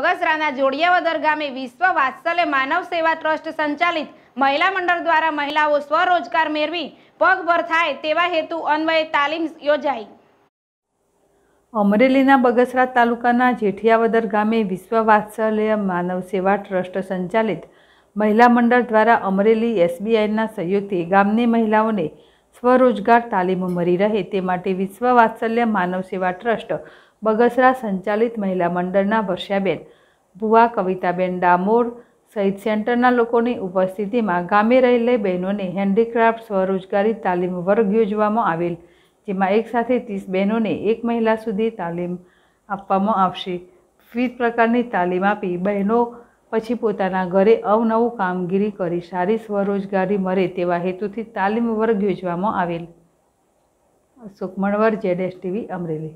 બગસરાના જોડિયાવદર ગામે વિશ્વ વાત્સલ્ય માનવ સેવા ટ્રસ્ટ સંચાલિત મહિલા મંડળ દ્વારા મહિલાઓ સ્વરોજગાર મેળવી પગભર થાય તેવા હેતુ અન્વયે તાલીમ યોજાઈ અમરેલીના બગસરા તાલુકાના જેઠિયાવદર ગામે વિશ્વ વાત્સલ્ય માનવ સેવા ટ્રસ્ટ સંચાલિત મહિલા મંડળ દ્વારા અમરેલી એસબીઆઈના સહયોગથી ગામની મહિલાઓને સ્વરોજગાર તાલીમ મળી રહે તે માટે વિશ્વ વાત્સલ્ય માનવ સેવા ટ્રસ્ટ બગસરા સંચાલિત મહિલા મંડળના વર્ષાબેન ભુવા કવિતાબેન ડામોર સહિત સેન્ટરના લોકોની ઉપસ્થિતિમાં ગામે રહેલી બહેનોને હેન્ડીક્રાફ્ટ સ્વરોજગારી તાલીમ વર્ગ યોજવામાં આવેલ જેમાં એક સાથે ત્રીસ બહેનોને એક મહિલા સુધી તાલીમ આપવામાં આવશે વિવિધ પ્રકારની તાલીમ આપી બહેનો પછી પોતાના ઘરે અવનવું કામગીરી કરી સારી સ્વરોજગારી મળે તેવા હેતુથી તાલીમ વર્ગ યોજવામાં આવેલ અશોક મણવર જેડ ટીવી અમરેલી